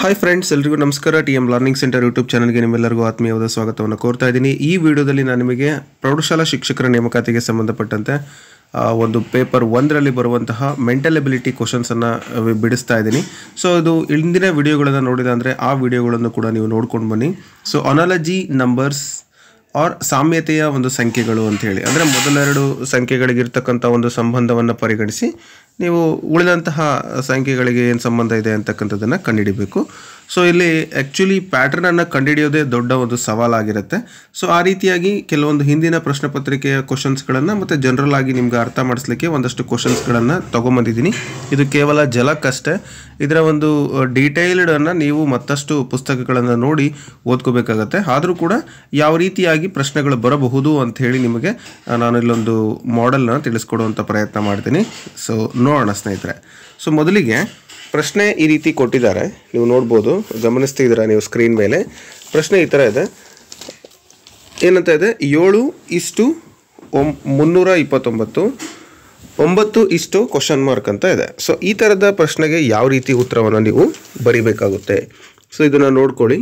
hi friends ಎಲ್ರಿಗೂ ನಮಸ್ಕಾರ T M learning centre YouTube ಚಾನಲ್ಗೆ ನಿಮ್ಮೆಲ್ಲರಿಗೂ ಆತ್ಮೀಯವಾದ ಸ್ವಾಗತವನ್ನು ಕೋರ್ತಾ ಇದ್ದೀನಿ ಈ ವಿಡಿಯೋದಲ್ಲಿ ನಾನು ನಿಮಗೆ ಪ್ರೌಢಶಾಲಾ ಶಿಕ್ಷಕರ ನೇಮಕಾತಿಗೆ ಸಂಬಂಧಪಟ್ಟಂತೆ ಒಂದು ಪೇಪರ್ ಒಂದರಲ್ಲಿ ಬರುವಂತಹ ಮೆಂಟಲ್ ಎಬಿಲಿಟಿ ಕ್ವಶನ್ಸನ್ನು ಬಿಡಿಸ್ತಾ ಇದ್ದೀನಿ ಸೊ ಇದು ಇಂದಿನ ವಿಡಿಯೋಗಳನ್ನು ನೋಡಿದ ಅಂದರೆ ಆ ವಿಡಿಯೋಗಳನ್ನು ಕೂಡ ನೀವು ನೋಡ್ಕೊಂಡು ಬನ್ನಿ ಸೊ ಅನಾಲಜಿ ನಂಬರ್ಸ್ ಆರ್ ಸಾಮ್ಯತೆಯ ಒಂದು ಸಂಖ್ಯೆಗಳು ಅಂತ ಹೇಳಿ ಅಂದರೆ ಮೊದಲೆರಡು ಸಂಖ್ಯೆಗಳಿಗಿರ್ತಕ್ಕಂಥ ಒಂದು ಸಂಬಂಧವನ್ನು ಪರಿಗಣಿಸಿ ನೀವು ಉಳಿದಂತಹ ಸಂಖ್ಯೆಗಳಿಗೆ ಏನು ಸಂಬಂಧ ಇದೆ ಅಂತಕ್ಕಂಥದ್ದನ್ನು ಕಂಡುಹಿಡಿಬೇಕು ಸೊ ಇಲ್ಲಿ ಆ್ಯಕ್ಚುಲಿ ಪ್ಯಾಟ್ರನನ್ನು ಕಂಡುಹಿಡಿಯೋದೇ ದೊಡ್ಡ ಒಂದು ಸವಾಲಾಗಿರುತ್ತೆ ಸೊ ಆ ರೀತಿಯಾಗಿ ಕೆಲವೊಂದು ಹಿಂದಿನ ಪ್ರಶ್ನೆ ಪತ್ರಿಕೆಯ ಕ್ವಶನ್ಸ್ಗಳನ್ನು ಮತ್ತು ಜನರಲ್ ಆಗಿ ನಿಮ್ಗೆ ಅರ್ಥ ಮಾಡಿಸ್ಲಿಕ್ಕೆ ಒಂದಷ್ಟು ಕ್ವಶನ್ಸ್ಗಳನ್ನು ತೊಗೊಂಬಂದಿದ್ದೀನಿ ಇದು ಕೇವಲ ಜಲಕ್ಕಷ್ಟೇ ಇದರ ಒಂದು ಡೀಟೇಲ್ಡನ್ನು ನೀವು ಮತ್ತಷ್ಟು ಪುಸ್ತಕಗಳನ್ನು ನೋಡಿ ಓದ್ಕೋಬೇಕಾಗತ್ತೆ ಆದರೂ ಕೂಡ ಯಾವ ರೀತಿಯಾಗಿ ಪ್ರಶ್ನೆಗಳು ಬರಬಹುದು ಅಂತ ಹೇಳಿ ನಿಮಗೆ ನಾನು ಇಲ್ಲೊಂದು ಮಾಡೆಲ್ನ ತಿಳಿಸ್ಕೊಡುವಂಥ ಪ್ರಯತ್ನ ಮಾಡ್ತೀನಿ ಸೊ ನೋಡೋಣ ಸ್ನೇಹಿತರೆ ಸೊ ಮೊದಲಿಗೆ ಪ್ರಶ್ನೆ ಈ ರೀತಿ ಕೊಟ್ಟಿದ್ದಾರೆ ನೀವು ನೋಡ್ಬೋದು ಗಮನಿಸ್ತಿದ್ದೀರಾ ನೀವು ಸ್ಕ್ರೀನ್ ಮೇಲೆ ಪ್ರಶ್ನೆ ಈ ಥರ ಇದೆ ಏನಂತ ಇದೆ ಏಳು ಇಷ್ಟು ಒಮ್ ಮುನ್ನೂರ ಇಪ್ಪತ್ತೊಂಬತ್ತು ಒಂಬತ್ತು ಇಷ್ಟು ಕ್ವಶನ್ ಮಾರ್ಕ್ ಅಂತ ಇದೆ ಸೊ ಈ ಥರದ ಪ್ರಶ್ನೆಗೆ ಯಾವ ರೀತಿ ಉತ್ತರವನ್ನು ನೀವು ಬರಿಬೇಕಾಗುತ್ತೆ ಸೊ ಇದನ್ನು ನೋಡ್ಕೊಳ್ಳಿ